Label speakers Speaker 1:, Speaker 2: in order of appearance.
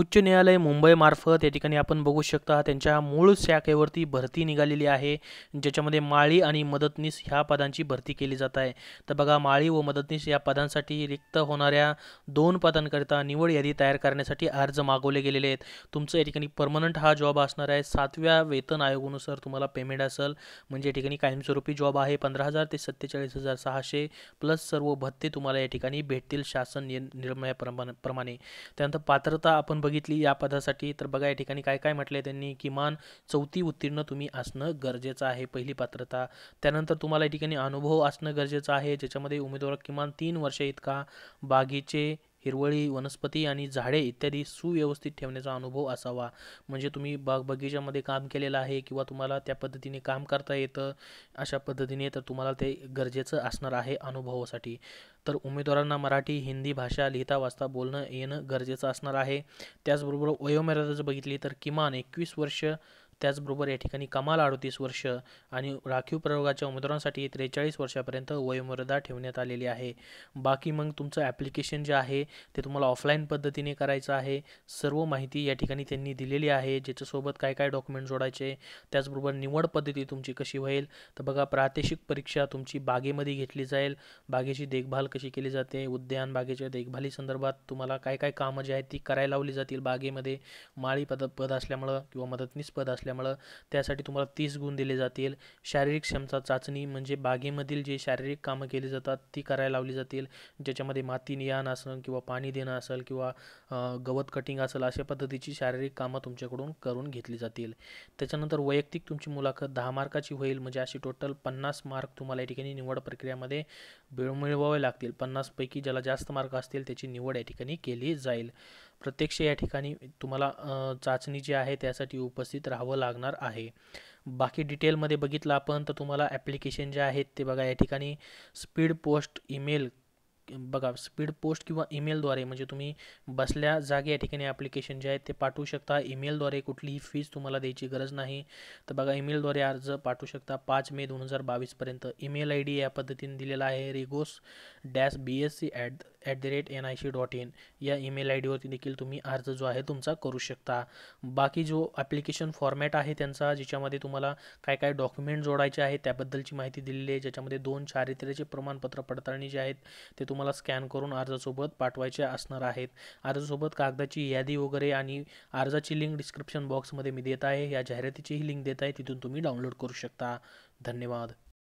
Speaker 1: उच्च न्यायालय मुंबईमार्फत या ठिकाणी आपण बघू शकता त्यांच्या मूळ शाखेवरती भरती निघालेली आहे ज्याच्यामध्ये माळी आणि मदतनीस ह्या पदांची भरती केली जात आहे तर बघा माळी व मदतनीस या पदांसाठी रिक्त होणाऱ्या दोन पदांकरिता निवड यादी तयार करण्यासाठी अर्ज मागवले गेलेले आहेत तुमचं या ठिकाणी परमनंट हा जॉब असणार आहे सातव्या वेतन आयोगानुसार तुम्हाला पेमेंट असेल म्हणजे या ठिकाणी कायमस्वरूपी जॉब आहे पंधरा हजार ते सत्तेचाळीस हजार सहाशे प्लस सर्व भत्ते तुम्हाला या ठिकाणी भेटतील शासन निर्मयाप्रमाणे प्रमाणे त्यानंतर पात्रता आपण बघितली या पदासाठी तर बघा या ठिकाणी काय काय म्हटलं त्यांनी किमान चौथी उत्तीर्ण तुम्ही असणं गरजेचं आहे पहिली पात्रता त्यानंतर तुम्हाला या ठिकाणी अनुभव असणं गरजेचं आहे ज्याच्यामध्ये उमेदवार किमान तीन वर्ष इतका बागीचे हिरवळी वनस्पती आणि झाडे इत्यादी सुव्यवस्थित ठेवण्याचा अनुभव असावा म्हणजे तुम्ही बाग बगीच्यामध्ये काम केलेलं आहे किंवा तुम्हाला त्या पद्धतीने काम करता येतं अशा पद्धतीने तर तुम्हाला ते गरजेचं असणार आहे अनुभवासाठी तर उमेदवारांना मराठी हिंदी भाषा लिहिता वाचता बोलणं येणं गरजेचं असणार आहे त्याचबरोबर वयोमर्यादा जर बघितली तर किमान एकवीस वर्ष त्याचबरोबर या ठिकाणी कमाल अडतीस वर्ष आणि राखीव प्रयोगाच्या उमेदवारांसाठी त्रेचाळीस वर्षापर्यंत वयोमर्यादा ठेवण्यात आलेली आहे बाकी मग तुमचं ॲप्लिकेशन जे आहे ते तुम्हाला ऑफलाईन पद्धतीने करायचं आहे सर्व माहिती या ठिकाणी त्यांनी दिलेली आहे ज्याच्यासोबत काय काय डॉक्युमेंट जोडायचे त्याचबरोबर निवड पद्धती तुमची कशी होईल तर बघा प्रादेशिक परीक्षा तुमची बागेमध्ये घेतली जाईल बागेची देखभाल कशी केली जाते उद्यान बागेच्या देखभालीसंदर्भात तुम्हाला काय काय कामं जी आहेत ती करायला लावली जातील बागेमध्ये माळी पद पद असल्यामुळं किंवा मदतनीस पद असल्यामुळे असल्यामुळं त्यासाठी तुम्हाला तीस गुण दिले जातील शारीरिक क्षमता चाचणी म्हणजे बागेमधील जे शारीरिक कामं केली जातात ती करायला लावली जातील ज्याच्यामध्ये माती नियान असणं किंवा पाणी देणं असेल किंवा गवत कटिंग असेल अशा पद्धतीची शारीरिक कामं तुमच्याकडून करून घेतली जातील त्याच्यानंतर वैयक्तिक तुमची मुलाखत दहा मार्काची होईल म्हणजे अशी टोटल पन्नास मार्क तुम्हाला या ठिकाणी निवड प्रक्रियामध्ये मिळवावे लागतील पन्नासपैकी ज्याला जास्त मार्क असतील त्याची निवड या ठिकाणी केली जाईल प्रत्यक्ष या ठिकाणी तुम्हाला चाचणी जी आहे त्यासाठी उपस्थित राहावं लागणार आहे बाकी डिटेलमध्ये बघितलं आपण तर तुम्हाला ॲप्लिकेशन जे आहेत ते बघा या ठिकाणी स्पीड पोस्ट ईमेल बघा स्पीड पोस्ट किंवा ईमेलद्वारे म्हणजे तुम्ही बसल्या जागे या ठिकाणी ॲप्लिकेशन जे आहे ते पाठवू शकता ईमेलद्वारे कुठलीही फीज तुम्हाला द्यायची गरज नाही तर बघा ईमेलद्वारे अर्ज पाठवू शकता पाच मे दोन हजार बावीसपर्यंत ईमेल आय डी या पद्धतीने दिलेला आहे रेगोस dash B S C at at the rate N I C dot in या ईमेल आय डीवरती देखील तुम्ही अर्ज जो आहे तुमचा करू शकता बाकी जो ॲप्लिकेशन फॉर्मॅट आहे त्यांचा ज्याच्यामध्ये तुम्हाला काय काय डॉक्युमेंट जोडायचे आहे त्याबद्दलची माहिती दिलेली आहे ज्याच्यामध्ये दोन चारित्र्याचे प्रमाणपत्र पडताळणी जे आहेत ते तुम्हाला स्कॅन करून अर्जासोबत पाठवायचे असणार आहेत अर्जासोबत कागदाची यादी वगैरे आणि अर्जाची लिंक डिस्क्रिप्शन बॉक्समध्ये मी देत आहे या जाहिरातीचीही लिंक देत आहे तिथून तुम्ही डाउनलोड करू शकता धन्यवाद